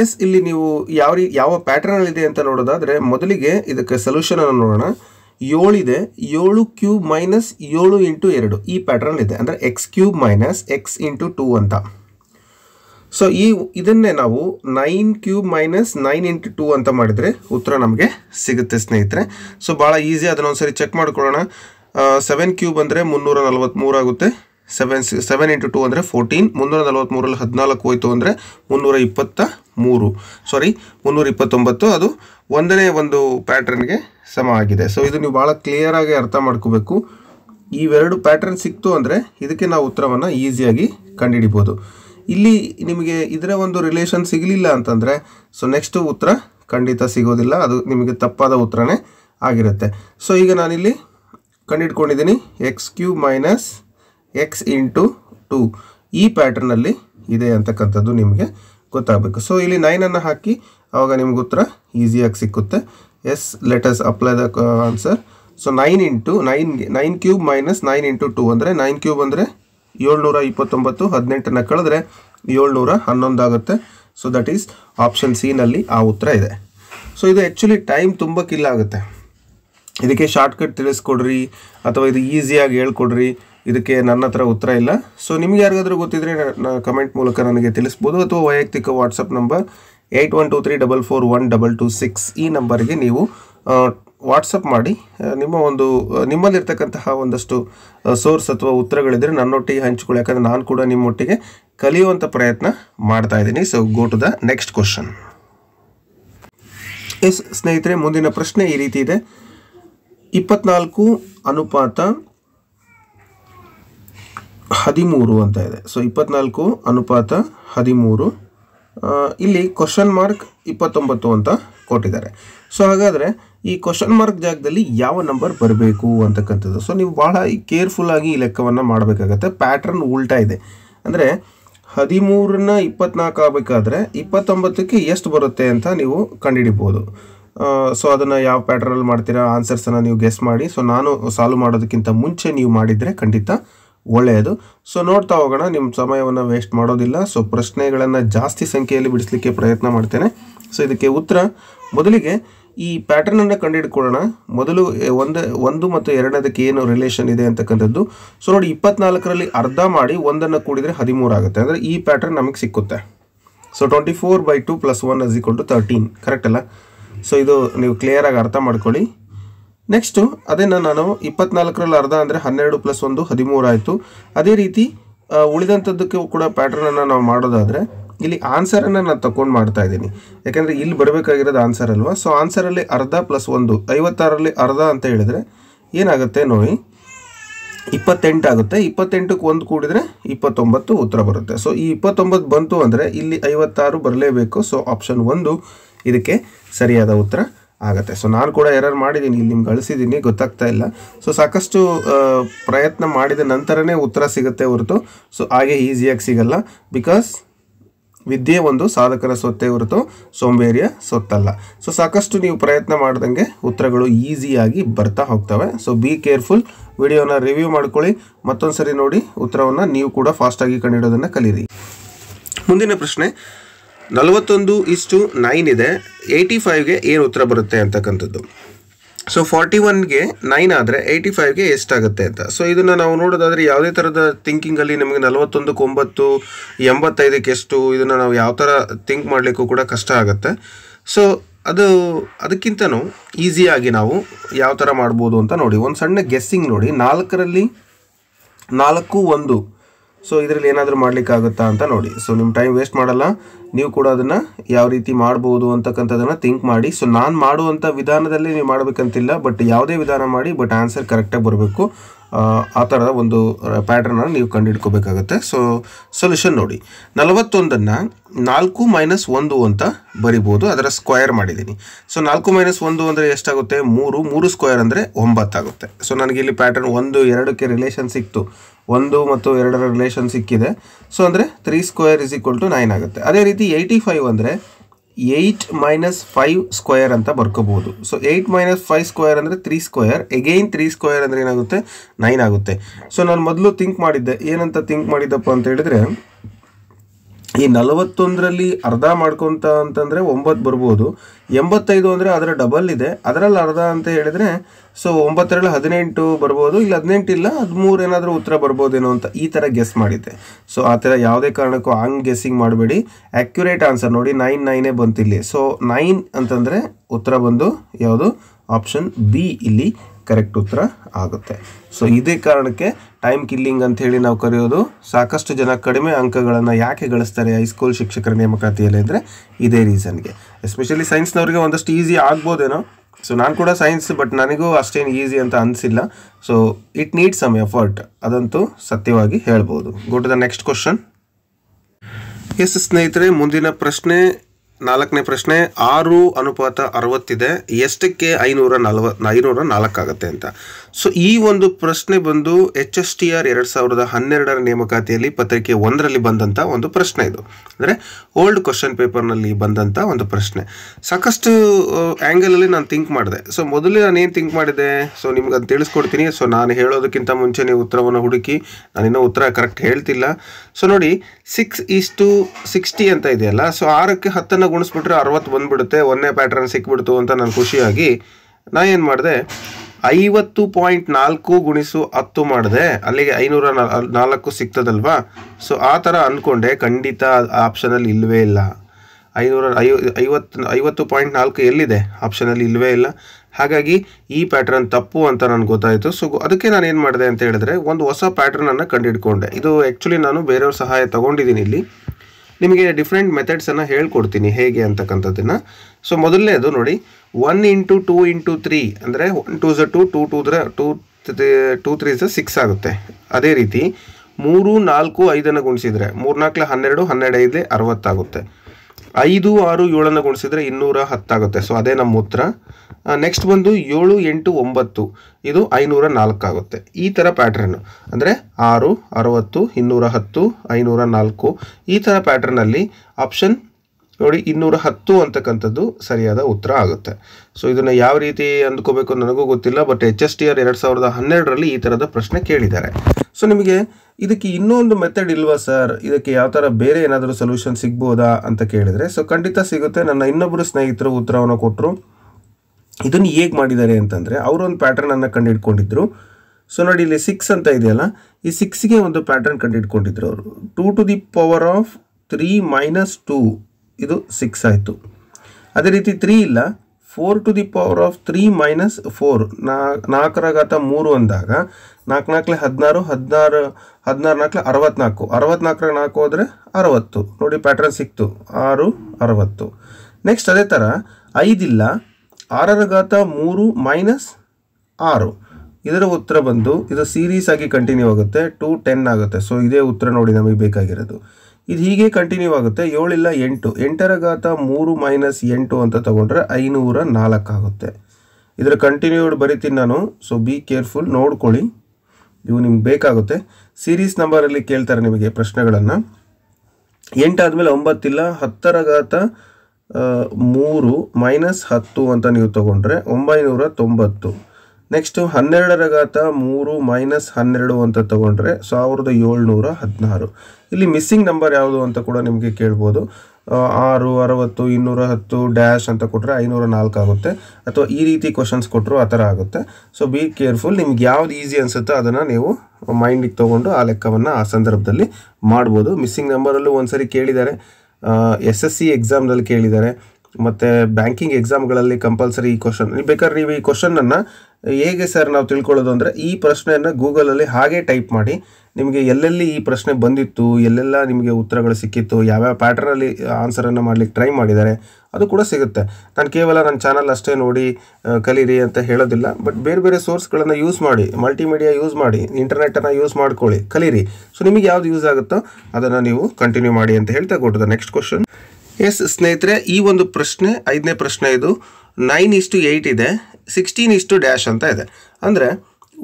ಎಸ್ ಇಲ್ಲಿ ನೀವು ಯಾವ ರೀ ಯಾವ ಪ್ಯಾಟರ್ನ್ ಇದೆ ಅಂತ ನೋಡೋದಾದರೆ ಮೊದಲಿಗೆ ಇದಕ್ಕೆ ಸೊಲ್ಯೂಷನನ್ನು ನೋಡೋಣ ಏಳಿದೆ ಏಳು ಕ್ಯೂಬ್ ಮೈನಸ್ ಏಳು ಇಂಟು ಎರಡು ಈ ಪ್ಯಾಟ್ರನ್ ಇದೆ ಅಂದರೆ x cube minus x into two ಅಂತ ಸೊ ಈ ಇದನ್ನೇ ನಾವು nine cube minus nine into two ಅಂತ ಮಾಡಿದರೆ ಉತ್ತರ ನಮಗೆ ಸಿಗುತ್ತೆ ಸ್ನೇಹಿತರೆ ಸೊ ಭಾಳ ಈಸಿ ಅದನ್ನೊಂದ್ಸರಿ ಚೆಕ್ ಮಾಡ್ಕೊಳ್ಳೋಣ ಸೆವೆನ್ ಕ್ಯೂಬ್ ಅಂದರೆ ಮುನ್ನೂರ ನಲ್ವತ್ತ್ಮೂರು seven C seven into two ಅಂದರೆ ಫೋರ್ಟೀನ್ ಮುನ್ನೂರ ನಲವತ್ತ್ಮೂರಲ್ಲಿ ಹದಿನಾಲ್ಕು ಹೋಯಿತು ಅಂದರೆ ಮುನ್ನೂರ ಇಪ್ಪತ್ತ ಮೂರು ಸಾರಿ ಮುನ್ನೂರ ಇಪ್ಪತ್ತೊಂಬತ್ತು ಅದು ಒಂದನೇ ಒಂದು ಪ್ಯಾಟ್ರನ್ಗೆ ಸಮ ಆಗಿದೆ ಸೊ ಇದು ನೀವು ಭಾಳ ಕ್ಲಿಯರಾಗಿ ಅರ್ಥ ಮಾಡ್ಕೋಬೇಕು ಇವೆರಡು ಪ್ಯಾಟ್ರನ್ ಸಿಕ್ತು ಅಂದರೆ ಇದಕ್ಕೆ ನಾವು ಉತ್ತರವನ್ನು ಈಸಿಯಾಗಿ ಕಂಡುಹಿಡಿಬೋದು ಇಲ್ಲಿ ನಿಮಗೆ ಇದರ ಒಂದು ರಿಲೇಷನ್ ಸಿಗಲಿಲ್ಲ ಅಂತಂದರೆ ಸೊ ನೆಕ್ಸ್ಟು ಉತ್ತರ ಖಂಡಿತ ಸಿಗೋದಿಲ್ಲ ಅದು ನಿಮಗೆ ತಪ್ಪಾದ ಉತ್ತರನೇ ಆಗಿರುತ್ತೆ ಸೊ ಈಗ ನಾನಿಲ್ಲಿ ಕಂಡಿಡ್ಕೊಂಡಿದ್ದೀನಿ x cube minus x into two ಈ ಪ್ಯಾಟರ್ನಲ್ಲಿ ಇದೆ ಅಂತಕ್ಕಂಥದ್ದು ನಿಮಗೆ ಗೊತ್ತಾಗಬೇಕು ಸೊ ಇಲ್ಲಿ ನೈನನ್ನು ಹಾಕಿ ಆವಾಗ ನಿಮ್ಗೆ ಉತ್ತರ ಈಸಿಯಾಗಿ ಸಿಕ್ಕುತ್ತೆ yes let us apply the answer so nine into nine nine cube minus nine into two ಅಂದರೆ ನೈನ್ ಕ್ಯೂಬ್ ಅಂದರೆ ಏಳ್ನೂರ ಇಪ್ಪತ್ತೊಂಬತ್ತು ಹದಿನೆಂಟನ್ನು ಕಳೆದ್ರೆ ಏಳ್ನೂರ ಹನ್ನೊಂದಾಗುತ್ತೆ ಸೊ ದಟ್ ಈಸ್ ಆಪ್ಷನ್ ಸಿನಲ್ಲಿ ಆ ಉತ್ತರ ಇದೆ ಸೊ ಇದು ಆ್ಯಕ್ಚುಲಿ ಟೈಮ್ ತುಂಬ ಕಿಲ್ಲ ಆಗುತ್ತೆ ಇದಕ್ಕೆ ಶಾರ್ಟ್ಕಟ್ ತಿಳಿಸ್ಕೊಡ್ರಿ ಅಥವಾ ಇದು ಈಸಿಯಾಗಿ ಹೇಳ್ಕೊಡ್ರಿ ಇದಕ್ಕೆ ನನ್ನ ಹತ್ರ ಉತ್ತರ ಇಲ್ಲ ಸೊ ನಿಮ್ಗೆ ಯಾರಿಗಾದರೂ ಗೊತ್ತಿದ್ರೆ ಕಮೆಂಟ್ ಮೂಲಕ ನನಗೆ ತಿಳಿಸ್ಬೋದು ಅಥವಾ ವೈಯಕ್ತಿಕ WhatsApp number eight one two three double four one double two six ಈ ನಂಬರ್ಗೆ ನೀವು ವಾಟ್ಸಪ್ ಮಾಡಿ ನಿಮ್ಮ ಒಂದು ನಿಮ್ಮಲ್ಲಿರ್ತಕ್ಕಂತಹ ಒಂದಷ್ಟು ಸೋರ್ಸ್ ಅಥವಾ ಉತ್ತರಗಳಿದ್ದರೆ ನನ್ನೊಟ್ಟಿಗೆ ಹಂಚಿಕೊಳ್ಳಿ ಯಾಕಂದ್ರೆ ನಾನು ಕೂಡ ನಿಮ್ಮೊಟ್ಟಿಗೆ ಕಲಿಯುವಂಥ ಪ್ರಯತ್ನ ಮಾಡ್ತಾ ಇದ್ದೀನಿ so go to the next question yes ಸ್ನೇಹಿತರೆ ಮುಂದಿನ ಪ್ರಶ್ನೆ ಈ ರೀತಿ ಇದೆ ಇಪ್ಪತ್ನಾಲ್ಕು ಅನುಪಾತ ಹದಿಮೂರು ಅಂತ ಇದೆ ಸೊ ಇಪ್ಪತ್ನಾಲ್ಕು ಅನುಪಾತ ಹದಿಮೂರು ಇಲ್ಲಿ ಕ್ವಶನ್ ಮಾರ್ಕ್ ಇಪ್ಪತ್ತೊಂಬತ್ತು ಅಂತ ಕೊಟ್ಟಿದ್ದಾರೆ ಸೊ ಹಾಗಾದರೆ ಈ ಕ್ವಶನ್ ಮಾರ್ಕ್ ಜಾಗದಲ್ಲಿ ಯಾವ ನಂಬರ್ ಬರಬೇಕು ಅಂತಕ್ಕಂಥದ್ದು ಸೊ ನೀವು ಭಾಳ ಕೇರ್ಫುಲ್ಲಾಗಿ ಈ ಲೆಕ್ಕವನ್ನು ಮಾಡಬೇಕಾಗತ್ತೆ ಪ್ಯಾಟ್ರನ್ ಉಲ್ಟಾ ಇದೆ ಅಂದರೆ ಹದಿಮೂರನ್ನ ಇಪ್ಪತ್ನಾಲ್ಕು ಆಗಬೇಕಾದ್ರೆ ಇಪ್ಪತ್ತೊಂಬತ್ತಕ್ಕೆ ಎಷ್ಟು ಬರುತ್ತೆ ಅಂತ ನೀವು ಕಂಡುಹಿಡಿಬೋದು ಸೊ ಅದನ್ನು ಯಾವ ಪ್ಯಾಟ್ರನಲ್ಲಿ ಮಾಡ್ತೀರಾ ಆನ್ಸರ್ಸನ್ನು ನೀವು ಗೆಸ್ ಮಾಡಿ ಸೊ ನಾನು ಸಾಲ್ವ್ ಮಾಡೋದಕ್ಕಿಂತ ಮುಂಚೆ ನೀವು ಮಾಡಿದರೆ ಖಂಡಿತ ಒಳ್ಳೆಯದು ಸೊ ನೋಡ್ತಾ ಹೋಗೋಣ ನಿಮ್ಮ ಸಮಯವನ್ನು ವೇಸ್ಟ್ ಮಾಡೋದಿಲ್ಲ ಸೊ ಪ್ರಶ್ನೆಗಳನ್ನು ಜಾಸ್ತಿ ಸಂಖ್ಯೆಯಲ್ಲಿ ಬಿಡಿಸಲಿಕ್ಕೆ ಪ್ರಯತ್ನ ಮಾಡ್ತೇನೆ ಸೊ ಇದಕ್ಕೆ ಉತ್ತರ ಮೊದಲಿಗೆ ಈ ಪ್ಯಾಟರ್ನನ್ನು ಕಂಡುಹಿಡ್ಕೊಳ್ಳೋಣ ಮೊದಲು ಒಂದು ಒಂದು ಮತ್ತು ಎರಡನೇದಕ್ಕೆ ಏನು ರಿಲೇಷನ್ ಇದೆ ಅಂತಕ್ಕಂಥದ್ದು ಸೊ ನೋಡಿ ಇಪ್ಪತ್ನಾಲ್ಕರಲ್ಲಿ ಅರ್ಧ ಮಾಡಿ ಒಂದನ್ನು ಕೂಡಿದರೆ ಹದಿಮೂರು ಆಗುತ್ತೆ ಅಂದರೆ ಈ ಪ್ಯಾಟರ್ನ್ ನಮಗೆ ಸಿಕ್ಕುತ್ತೆ so twenty four by two plus one equal to thirteen correct ಅಲ್ಲ ಸೊ ಇದು ನೀವು ಕ್ಲಿಯರಾಗಿ ಅರ್ಥ ಮಾಡ್ಕೊಳ್ಳಿ ನೆಕ್ಸ್ಟು ಅದೇನ ನಾನು ಇಪ್ಪತ್ನಾಲ್ಕರಲ್ಲಿ ಅರ್ಧ ಅಂದರೆ ಹನ್ನೆರಡು ಪ್ಲಸ್ ಒಂದು ಹದಿಮೂರು ಆಯಿತು ಅದೇ ರೀತಿ ಉಳಿದಂಥದ್ದಕ್ಕೆ ಕೂಡ ಪ್ಯಾಟ್ರನನ್ನು ನಾವು ಮಾಡೋದಾದರೆ ಇಲ್ಲಿ ಆನ್ಸರನ್ನು ನಾನು ತಗೊಂಡು ಮಾಡ್ತಾ ಇದ್ದೀನಿ ಯಾಕೆಂದರೆ ಇಲ್ಲಿ ಬರಬೇಕಾಗಿರೋದು ಆನ್ಸರ್ ಅಲ್ವಾ ಸೊ ಆನ್ಸರಲ್ಲಿ ಅರ್ಧ ಪ್ಲಸ್ ಒಂದು ಐವತ್ತಾರರಲ್ಲಿ ಅರ್ಧ ಅಂತ ಹೇಳಿದರೆ ಏನಾಗುತ್ತೆ ನೋಡಿ ಇಪ್ಪತ್ತೆಂಟಾಗುತ್ತೆ ಆಗುತ್ತೆ ಇಪ್ಪತ್ತೆಂಟಕ್ಕೆ ಒಂದು ಕೂಡಿದರೆ ಇಪ್ಪತ್ತೊಂಬತ್ತು ಉತ್ತರ ಬರುತ್ತೆ ಸೊ ಈ ಇಪ್ಪತ್ತೊಂಬತ್ತು ಬಂತು ಅಂದರೆ ಇಲ್ಲಿ ಐವತ್ತಾರು ಬರಲೇಬೇಕು ಸೊ ಆಪ್ಷನ್ ಒಂದು ಇದಕ್ಕೆ ಸರಿಯಾದ ಉತ್ತರ ಆಗುತ್ತೆ ಸೊ ನಾನು ಕೂಡ ಎರರ್ ಮಾಡಿದ್ದೀನಿ ಇಲ್ಲಿ ನಿಮ್ಗೆ ಗಳಿಸಿದ್ದೀನಿ ಗೊತ್ತಾಗ್ತಾ ಇಲ್ಲ ಸೊ ಸಾಕಷ್ಟು ಪ್ರಯತ್ನ ಮಾಡಿದ ನಂತರನೇ ಉತ್ತರ ಸಿಗುತ್ತೆ ಹೊರತು ಸೊ ಹಾಗೆ ಈಸಿಯಾಗಿ ಸಿಗಲ್ಲ ಬಿಕಾಸ್ ವಿದ್ಯೆ ಒಂದು ಸಾಧಕರ ಸೊತ್ತೆ ಹೊರತು ಸೋಂಬೇರಿಯ ಸೊತ್ತಲ್ಲ ಸೊ ಸಾಕಷ್ಟು ನೀವು ಪ್ರಯತ್ನ ಮಾಡ್ದಂಗೆ ಉತ್ತರಗಳು ಈಸಿಯಾಗಿ ಬರ್ತಾ ಹೋಗ್ತವೆ ಸೊ ಬಿ ಕೇರ್ಫುಲ್ ವಿಡಿಯೋನ ರಿವ್ಯೂ ಮಾಡ್ಕೊಳ್ಳಿ ಮತ್ತೊಂದು ಸರಿ ನೋಡಿ ಉತ್ತರವನ್ನು ನೀವು ಕೂಡ ಫಾಸ್ಟಾಗಿ ಕಂಡಿಡೋದನ್ನು ಕಲೀರಿ ಮುಂದಿನ ಪ್ರಶ್ನೆ ನಲವತ್ತೊಂದು ಇಷ್ಟು ನೈನ್ ಇದೆ ಏಯ್ಟಿ ಫೈವ್ಗೆ ಏನು ಉತ್ತರ ಬರುತ್ತೆ ಅಂತಕ್ಕಂಥದ್ದು ಸೊ ಫಾರ್ಟಿ ಒನ್ಗೆ ನೈನ್ ಆದರೆ ಏಯ್ಟಿ ಫೈವ್ಗೆ ಎಷ್ಟಾಗುತ್ತೆ ಅಂತ ಸೊ ಇದನ್ನು ನಾವು ನೋಡೋದಾದರೆ ಯಾವುದೇ ಥರದ ಥಿಂಕಿಂಗಲ್ಲಿ ನಿಮಗೆ ನಲವತ್ತೊಂದಕ್ಕೆ ಒಂಬತ್ತು ಎಂಬತ್ತೈದಕ್ಕೆ ಎಷ್ಟು ಇದನ್ನು ನಾವು ಯಾವ ಥರ ಥಿಂಕ್ ಮಾಡಲಿಕ್ಕೂ ಕೂಡ ಕಷ್ಟ ಆಗುತ್ತೆ ಸೊ ಅದು ಅದಕ್ಕಿಂತನೂ ಈಸಿಯಾಗಿ ನಾವು ಯಾವ ಥರ ಮಾಡ್ಬೋದು ಅಂತ ನೋಡಿ ಒಂದು ಸಣ್ಣ ಗೆಸ್ಸಿಂಗ್ ನೋಡಿ ನಾಲ್ಕರಲ್ಲಿ ನಾಲ್ಕು ಒಂದು ಸೊ ಇದರಲ್ಲಿ ಏನಾದರೂ ಮಾಡಲಿಕ್ಕಾಗುತ್ತಾ ಅಂತ ನೋಡಿ ಸೊ ನಿಮ್ಮ ಟೈಮ್ ವೇಸ್ಟ್ ಮಾಡಲ್ಲ ನೀವು ಕೂಡ ಅದನ್ನು ಯಾವ ರೀತಿ ಮಾಡ್ಬೋದು ಅಂತಕ್ಕಂಥದ್ದನ್ನು ಥಿಂಕ್ ಮಾಡಿ ಸೊ ನಾನು ಮಾಡುವಂಥ ವಿಧಾನದಲ್ಲಿ ನೀವು ಮಾಡಬೇಕಂತಿಲ್ಲ ಬಟ್ ಯಾವುದೇ ವಿಧಾನ ಮಾಡಿ ಬಟ್ ಆನ್ಸರ್ ಕರೆಕ್ಟಾಗಿ ಬರಬೇಕು ಆ ಥರದ ಒಂದು ಪ್ಯಾಟ್ರನ್ನ ನೀವು ಕಂಡುಹಿಡ್ಕೋಬೇಕಾಗತ್ತೆ ಸೊ ಸೊಲ್ಯೂಷನ್ ನೋಡಿ ನಲವತ್ತೊಂದನ್ನು ನಾಲ್ಕು ಮೈನಸ್ ಒಂದು ಅಂತ ಬರಿಬೋದು ಅದರ ಸ್ಕ್ವಯರ್ ಮಾಡಿದ್ದೀನಿ ಸೊ ನಾಲ್ಕು ಮೈನಸ್ ಒಂದು ಅಂದರೆ ಎಷ್ಟಾಗುತ್ತೆ ಮೂರು ಮೂರು ಸ್ಕ್ವಯರ್ ಅಂದರೆ ಒಂಬತ್ತಾಗುತ್ತೆ ಸೊ ನನಗೆ ಇಲ್ಲಿ ಪ್ಯಾಟರ್ನ್ ಒಂದು ಎರಡಕ್ಕೆ ರಿಲೇಷನ್ ಸಿಕ್ತು ಒಂದು ಮತ್ತು ಎರಡರ ರಿಲೇಷನ್ ಸಿಕ್ಕಿದೆ ಸೊ ಅಂದರೆ three square is equal to nine ಆಗುತ್ತೆ ಅದೇ ರೀತಿ ಏಯ್ಟಿ ಫೈವ್ ಅಂದರೆ ಏಯ್ಟ್ ಮೈನಸ್ ಫೈವ್ ಸ್ಕ್ವೇರ್ ಅಂತ ಬರ್ಕೋಬಹುದು so eight minus five square ಅಂದರೆ three square again three square ಅಂದರೆ ಏನಾಗುತ್ತೆ ನೈನ್ ಆಗುತ್ತೆ ಸೊ ನಾನು ಮೊದಲು ಥಿಂಕ್ ಮಾಡಿದ್ದೆ ಏನಂತ ಥಿಂಕ್ ಮಾಡಿದ್ದಪ್ಪ ಅಂತ ಹೇಳಿದರೆ ಈ ನಲವತ್ತೊಂದರಲ್ಲಿ ಅರ್ಧ ಮಾಡ್ಕೊತ ಅಂತಂದರೆ ಒಂಬತ್ತು ಬರ್ಬೋದು ಎಂಬತ್ತೈದು ಅಂದರೆ ಅದರ ಡಬಲ್ ಇದೆ ಅದರಲ್ಲಿ ಅರ್ಧ ಅಂತ ಹೇಳಿದರೆ ಸೊ ಒಂಬತ್ತರಲ್ಲಿ ಹದಿನೆಂಟು ಬರ್ಬೋದು ಇಲ್ಲ ಹದಿನೆಂಟು ಇಲ್ಲ ಹದಿಮೂರು ಏನಾದರೂ ಉತ್ತರ ಬರ್ಬೋದೇನೋ ಅಂತ ಈ ಥರ ಗೆಸ್ ಮಾಡಿದ್ದೆ ಸೊ ಆ ಥರ ಯಾವುದೇ ಕಾರಣಕ್ಕೂ ಹಂಗೆ ಗೆಸ್ಸಿಂಗ್ ಮಾಡಬೇಡಿ ಆ್ಯಕ್ಯುರೇಟ್ ಆನ್ಸರ್ ನೋಡಿ ನೈನ್ ನೈನೇ ಬಂತಿಲ್ಲಿ ಸೊ ನೈನ್ ಅಂತಂದರೆ ಉತ್ತರ ಬಂದು ಯಾವುದು ಆಪ್ಷನ್ ಬಿ ಇಲ್ಲಿ ಕರೆಕ್ಟ್ ಉತ್ತರ ಆಗುತ್ತೆ ಸೊ ಇದೇ ಕಾರಣಕ್ಕೆ ಟೈಮ್ ಕಿಲ್ಲಿಂಗ್ ಅಂತ ಹೇಳಿ ನಾವು ಕರೆಯೋದು ಸಾಕಷ್ಟು ಜನ ಕಡಿಮೆ ಅಂಕಗಳನ್ನು ಯಾಕೆ ಗಳಿಸ್ತಾರೆ ಹೈಸ್ಕೂಲ್ ಶಿಕ್ಷಕರ ನೇಮಕಾತಿಯಲ್ಲಿ ಅಂದರೆ ಇದೇ ರೀಸನ್ಗೆ ಎಸ್ಪೆಷಲಿ ಸೈನ್ಸ್ನವ್ರಿಗೆ ಒಂದಷ್ಟು ಈಸಿ ಆಗ್ಬೋದೇನೋ ಸೊ ನಾನು ಕೂಡ ಸೈನ್ಸ್ ಬಟ್ ನನಗೂ ಅಷ್ಟೇನು ಈಸಿ ಅಂತ ಅನಿಸಿಲ್ಲ so it needs some effort ಅದಂತೂ ಸತ್ಯವಾಗಿ ಹೇಳ್ಬೋದು go to the next question yes ಸ್ನೇಹಿತರೆ ಮುಂದಿನ ಪ್ರಶ್ನೆ ನಾಲ್ಕನೇ ಪ್ರಶ್ನೆ ಆರು ಅನುಪಾತ ಅರವತ್ತಿದೆ ಎಷ್ಟಕ್ಕೆ ಐನೂರ ನಲ್ವ ಐನೂರ ಆಗುತ್ತೆ ಅಂತ ಸೊ ಈ ಒಂದು ಪ್ರಶ್ನೆ ಬಂದು ಎಚ್ ಎಸ್ ಟಿ ಆರ್ ಎರಡು ಸಾವಿರದ ಹನ್ನೆರಡರ ನೇಮಕಾತಿಯಲ್ಲಿ ಪತ್ರಿಕೆ ಒಂದರಲ್ಲಿ ಬಂದಂಥ ಒಂದು ಪ್ರಶ್ನೆ ಇದು ಅಂದರೆ ಓಲ್ಡ್ ಕ್ವಶನ್ ಪೇಪರ್ನಲ್ಲಿ ಬಂದಂಥ ಒಂದು ಪ್ರಶ್ನೆ ಸಾಕಷ್ಟು ಆ್ಯಂಗಲಲ್ಲಿ ನಾನು ಥಿಂಕ್ ಮಾಡಿದೆ ಸೊ ಮೊದಲು ನಾನು ಏನು ಥಿಂಕ್ ಮಾಡಿದೆ ಸೊ ನಿಮ್ಗೆ ಅದು ತಿಳಿಸ್ಕೊಡ್ತೀನಿ ಸೊ ನಾನು ಹೇಳೋದಕ್ಕಿಂತ ಮುಂಚೆ ನೀವು ಉತ್ತರವನ್ನು ಹುಡುಕಿ ಇನ್ನೂ ಉತ್ತರ ಕರೆಕ್ಟ್ ಹೇಳ್ತಿಲ್ಲ ಸೊ ನೋಡಿ ಸಿಕ್ಸ್ ಈಸ್ ಟು ಸಿಕ್ಸ್ಟಿ ಅಂತ ಇದೆಯಲ್ಲ ಸೊ ಆರಕ್ಕೆ ಹತ್ತನ್ನು ಇದನ್ನು ಗುಣಿಸ್ಬಿಟ್ರೆ ಅರವತ್ತು ಬಂದುಬಿಡುತ್ತೆ ಒಂದೇ ಪ್ಯಾಟ್ರನ್ ಸಿಕ್ಬಿಡ್ತು ಅಂತ ನಾನು ಖುಷಿಯಾಗಿ ನಾನು ಏನು ಮಾಡಿದೆ ಐವತ್ತು ಪಾಯಿಂಟ್ ನಾಲ್ಕು ಗುಣಿಸು ಹತ್ತು ಮಾಡಿದೆ ಅಲ್ಲಿಗೆ ಐನೂರ ನಾಲ್ಕು ಸಿಗ್ತದಲ್ವಾ ಸೊ ಆ ಥರ ಅಂದ್ಕೊಂಡೆ ಖಂಡಿತ ಆಪ್ಷನಲ್ಲಿ ಇಲ್ಲವೇ ಇಲ್ಲ ಐನೂರ ಐ ಐವತ್ತು ಐವತ್ತು ಪಾಯಿಂಟ್ ನಾಲ್ಕು ಎಲ್ಲಿದೆ ಆಪ್ಷನಲ್ಲಿ ಇಲ್ಲವೇ ಇಲ್ಲ ಹಾಗಾಗಿ ಈ ಪ್ಯಾಟ್ರನ್ ತಪ್ಪು ಅಂತ ನನಗೆ ಗೊತ್ತಾಯಿತು ಸೊ ಅದಕ್ಕೆ ನಾನು ಏನು ಮಾಡಿದೆ ಅಂತ ಹೇಳಿದ್ರೆ ಒಂದು ಹೊಸ ಪ್ಯಾಟ್ರನನ್ನು ಕಂಡುಹಿಡ್ಕೊಂಡೆ ಇದು ಆ್ಯಕ್ಚುಲಿ ನಾನು ಬೇರೆಯವ್ರ ಸಹಾಯ ತಗೊಂಡಿದ್ದೀನಿ ಇಲ್ಲಿ ನಿಮಗೆ ಡಿಫ್ರೆಂಟ್ ಮೆಥಡ್ಸನ್ನು ಹೇಳ್ಕೊಡ್ತೀನಿ ಹೇಗೆ ಅಂತಕ್ಕಂಥದ್ದನ್ನು ಸೊ ಮೊದಲನೇದು ನೋಡಿ one into two into three ಅಂದರೆ ಒನ್ ಟೂ ಝ ಟು ಟೂ ಟೂ ದ್ರ ಟೂ ಟೂ ತ್ರೀ ಝ ಸಿಕ್ಸ್ ಆಗುತ್ತೆ ಅದೇ ರೀತಿ ಮೂರು ನಾಲ್ಕು ಐದನ್ನು ಗುಣಿಸಿದರೆ ಮೂರು ನಾಲ್ಕು ಹನ್ನೆರಡು ಹನ್ನೆರಡು ಐದು ಅರವತ್ತಾಗುತ್ತೆ ಐದು ಆರು ಏಳನ್ನು ಗುಣಿಸಿದರೆ ಇನ್ನೂರ ಹತ್ತಾಗುತ್ತೆ ಸೊ ಅದೇ ನಮ್ಮ ಉತ್ತರ ನೆಕ್ಸ್ಟ್ ಬಂದು ಏಳು ಎಂಟು ಒಂಬತ್ತು ಇದು ಐನೂರ ನಾಲ್ಕಾಗುತ್ತೆ ಈ ಥರ ಪ್ಯಾಟ್ರನ್ನು ಅಂದರೆ ಆರು ಅರವತ್ತು ಇನ್ನೂರ ಹತ್ತು ಐನೂರ ನಾಲ್ಕು ಈ ಥರ ಪ್ಯಾಟ್ರನಲ್ಲಿ ಆಪ್ಷನ್ ನೋಡಿ ಇನ್ನೂರ ಹತ್ತು ಅಂತಕ್ಕಂಥದ್ದು ಸರಿಯಾದ ಉತ್ತರ ಆಗುತ್ತೆ ಸೊ ಇದನ್ನು ಯಾವ ರೀತಿ ಅಂದ್ಕೋಬೇಕು ನನಗೂ ಗೊತ್ತಿಲ್ಲ but H S T R ಎರಡು ಸಾವಿರದ ಹನ್ನೆರಡರಲ್ಲಿ ಈ ಥರದ ಪ್ರಶ್ನೆ ಕೇಳಿದ್ದಾರೆ ಸೊ ನಿಮಗೆ ಇದಕ್ಕೆ ಇನ್ನೊಂದು ಮೆಥಡ್ ಇಲ್ವಾ ಸರ್ ಇದಕ್ಕೆ ಯಾವ ಥರ ಬೇರೆ ಏನಾದರೂ ಸೊಲ್ಯೂಷನ್ ಸಿಗ್ಬೋದಾ ಅಂತ ಕೇಳಿದರೆ ಸೊ ಖಂಡಿತ ಸಿಗುತ್ತೆ ನನ್ನ ಇನ್ನೊಬ್ಬರು ಸ್ನೇಹಿತರು ಉತ್ತರವನ್ನು ಕೊಟ್ಟರು ಇದನ್ನು ಹೇಗೆ ಮಾಡಿದ್ದಾರೆ ಅಂತಂದರೆ ಅವರೊಂದು ಪ್ಯಾಟರ್ನನ್ನು ಹಿಡ್ಕೊಂಡಿದ್ರು ಸೊ ನೋಡಿ ಇಲ್ಲಿ ಸಿಕ್ಸ್ ಅಂತ ಇದೆಯಲ್ಲ ಈ ಸಿಕ್ಸ್ಗೆ ಒಂದು ಪ್ಯಾಟರ್ನ್ ಹಿಡ್ಕೊಂಡಿದ್ರು ಅವರು two to the power of three minus two ಇದು ಸಿಕ್ಸ್ ಆಯಿತು ಅದೇ ರೀತಿ ತ್ರೀ ಇಲ್ಲ four to the power of three minus four ನಾಲ್ಕರ ಘಾತ ಮೂರು ಅಂದಾಗ ನಾಲ್ಕು ನಾಲ್ಕಲೆ ಹದಿನಾರು ಹದಿನಾರು ಹದಿನಾರು ನಾಲ್ಕಲೆ ಅರವತ್ನಾಲ್ಕು ಅರವತ್ನಾಲ್ಕರ ನಾಲ್ಕು ಹೋದರೆ ಅರವತ್ತು ನೋಡಿ ಪ್ಯಾಟ್ರನ್ ಸಿಕ್ತು ಆರು ಅರವತ್ತು ನೆಕ್ಸ್ಟ್ ಅದೇ ಥರ ಐದಿಲ್ಲ ಆರರ ಘಾತ ಮೂರು ಮೈನಸ್ ಆರು ಇದರ ಉತ್ತರ ಬಂದು ಇದು ಸೀರೀಸ್ ಆಗಿ ಕಂಟಿನ್ಯೂ ಆಗುತ್ತೆ ಟು ಟೆನ್ ಆಗುತ್ತೆ ಸೊ ಇದೇ ಉತ್ತರ ನೋಡಿ ನಮಗೆ ಬೇಕಾಗಿರೋದು ಇದು ಹೀಗೆ ಕಂಟಿನ್ಯೂ ಆಗುತ್ತೆ ಏಳಿಲ್ಲ ಎಂಟು ಎಂಟರ ಘಾತ ಮೂರು ಮೈನಸ್ ಎಂಟು ಅಂತ ತಗೊಂಡ್ರೆ ಐನೂರ ಆಗುತ್ತೆ ಇದರ ಕಂಟಿನ್ಯೂಡ್ ಬರಿತೀನಿ ನಾನು ಸೊ ಬಿ ಕೇರ್ಫುಲ್ ನೋಡ್ಕೊಳ್ಳಿ ಇವು ನಿಮ್ಗೆ ಬೇಕಾಗುತ್ತೆ ಸೀರೀಸ್ ನಂಬರಲ್ಲಿ ಕೇಳ್ತಾರೆ ನಿಮಗೆ ಪ್ರಶ್ನೆಗಳನ್ನು ಎಂಟಾದಮೇಲೆ ಒಂಬತ್ತಿಲ್ಲ ಹತ್ತರ ಘಾತ ಮೂರು ಮೈನಸ್ ಹತ್ತು ಅಂತ ನೀವು ತೊಗೊಂಡ್ರೆ ಒಂಬೈನೂರ ತೊಂಬತ್ತು ನೆಕ್ಸ್ಟು ಹನ್ನೆರಡರ ಘಾತ ಮೂರು ಮೈನಸ್ ಹನ್ನೆರಡು ಅಂತ ತಗೊಂಡ್ರೆ ಸಾವಿರದ ಏಳ್ನೂರ ಹದಿನಾರು ಇಲ್ಲಿ ಮಿಸ್ಸಿಂಗ್ ನಂಬರ್ ಯಾವುದು ಅಂತ ಕೂಡ ನಿಮಗೆ ಕೇಳ್ಬೋದು ಆರು ಅರವತ್ತು ಇನ್ನೂರ ಹತ್ತು ಡ್ಯಾಶ್ ಅಂತ ಕೊಟ್ಟರೆ ಐನೂರ ನಾಲ್ಕು ಆಗುತ್ತೆ ಅಥವಾ ಈ ರೀತಿ ಕ್ವಶನ್ಸ್ ಕೊಟ್ಟರು ಆ ಥರ ಆಗುತ್ತೆ ಸೊ ಬಿ ಕೇರ್ಫುಲ್ ನಿಮ್ಗೆ ಯಾವ್ದು ಈಸಿ ಅನಿಸುತ್ತೋ ಅದನ್ನು ನೀವು ಮೈಂಡಿಗೆ ತೊಗೊಂಡು ಆ ಲೆಕ್ಕವನ್ನು ಆ ಸಂದರ್ಭದಲ್ಲಿ ಮಾಡ್ಬೋದು ಮಿಸ್ಸಿಂಗ್ ನಂಬರಲ್ಲೂ ಸರಿ ಕೇಳಿದ್ದಾರೆ ಎಸ್ ಎಸ್ ಸಿ ಎಕ್ಸಾಮ್ನಲ್ಲಿ ಕೇಳಿದ್ದಾರೆ ಮತ್ತು ಬ್ಯಾಂಕಿಂಗ್ ಎಕ್ಸಾಮ್ಗಳಲ್ಲಿ ಕಂಪಲ್ಸರಿ ಈ ಕ್ವಶನ್ ಬೇಕಾದ್ರೆ ನೀವು ಈ ಕ್ವಶನನ್ನು ಹೇಗೆ ಸರ್ ನಾವು ತಿಳ್ಕೊಳ್ಳೋದು ಅಂದರೆ ಈ ಪ್ರಶ್ನೆಯನ್ನು ಗೂಗಲಲ್ಲಿ ಹಾಗೆ ಟೈಪ್ ಮಾಡಿ ನಿಮಗೆ ಎಲ್ಲೆಲ್ಲಿ ಈ ಪ್ರಶ್ನೆ ಬಂದಿತ್ತು ಎಲ್ಲೆಲ್ಲ ನಿಮಗೆ ಉತ್ತರಗಳು ಸಿಕ್ಕಿತ್ತು ಯಾವ್ಯಾವ ಪ್ಯಾಟ್ರನಲ್ಲಿ ಆನ್ಸರನ್ನು ಮಾಡಲಿಕ್ಕೆ ಟ್ರೈ ಮಾಡಿದ್ದಾರೆ ಅದು ಕೂಡ ಸಿಗುತ್ತೆ ನಾನು ಕೇವಲ ನನ್ನ ಚಾನಲ್ ಅಷ್ಟೇ ನೋಡಿ ಕಲೀರಿ ಅಂತ ಹೇಳೋದಿಲ್ಲ ಬಟ್ ಬೇರೆ ಬೇರೆ ಸೋರ್ಸ್ಗಳನ್ನು ಯೂಸ್ ಮಾಡಿ ಮಲ್ಟಿಮೀಡಿಯಾ ಯೂಸ್ ಮಾಡಿ ಇಂಟರ್ನೆಟನ್ನು ಯೂಸ್ ಮಾಡ್ಕೊಳ್ಳಿ ಕಲೀರಿ ಸೊ ನಿಮಗೆ ಯಾವುದು ಯೂಸ್ ಆಗುತ್ತೋ ಅದನ್ನು ನೀವು ಕಂಟಿನ್ಯೂ ಮಾಡಿ ಅಂತ ಹೇಳ್ತಾ ಕೊಟ್ಟದ ನೆಕ್ಸ್ಟ್ ಕ್ವಶನ್ ಎಸ್ ಸ್ನೇಹಿತರೆ ಈ ಒಂದು ಪ್ರಶ್ನೆ ಐದನೇ ಪ್ರಶ್ನೆ ಇದು ನೈನ್ ಇಷ್ಟು ಏಯ್ಟ್ ಇದೆ ಸಿಕ್ಸ್ಟೀನ್ ಇಷ್ಟು ಡ್ಯಾಶ್ ಅಂತ ಇದೆ ಅಂದರೆ